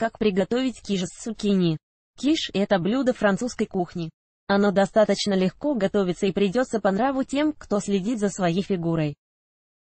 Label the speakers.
Speaker 1: Как приготовить киш с цукини? Киш – это блюдо французской кухни. Оно достаточно легко готовится и придется по нраву тем, кто следит за своей фигурой.